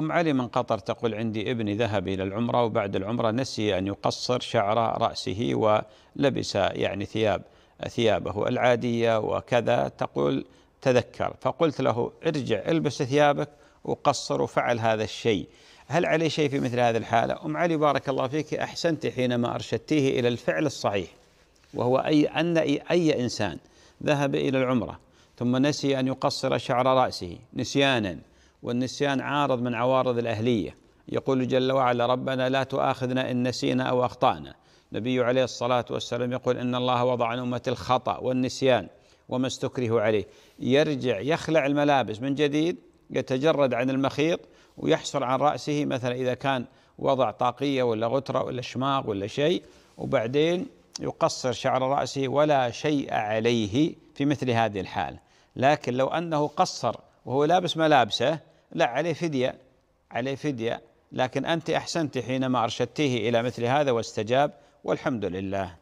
أم علي من قطر تقول عندي ابني ذهب إلى العمرة وبعد العمرة نسي أن يقصر شعر رأسه ولبس يعني ثياب ثيابه العادية وكذا تقول تذكر فقلت له ارجع البس ثيابك وقصر وفعل هذا الشيء هل علي شيء في مثل هذه الحالة أم علي بارك الله فيك أحسنت حينما أرشدتيه إلى الفعل الصحيح وهو أي أن أي إنسان ذهب إلى العمرة ثم نسي أن يقصر شعر رأسه نسيانا والنسيان عارض من عوارض الأهلية يقول جل وعلا ربنا لا تؤاخذنا إن نسينا أو أخطأنا النبي عليه الصلاة والسلام يقول إن الله وضع عن أمة الخطأ والنسيان وما استكرهوا عليه يرجع يخلع الملابس من جديد يتجرد عن المخيط ويحصل عن رأسه مثلا إذا كان وضع طاقية ولا غترة ولا شماغ ولا شيء وبعدين يقصر شعر رأسه ولا شيء عليه في مثل هذه الحالة لكن لو أنه قصر وهو لابس ملابسه لا عليه فدية عليه فدية لكن أنت أحسنت حينما أرشدتيه إلى مثل هذا واستجاب والحمد لله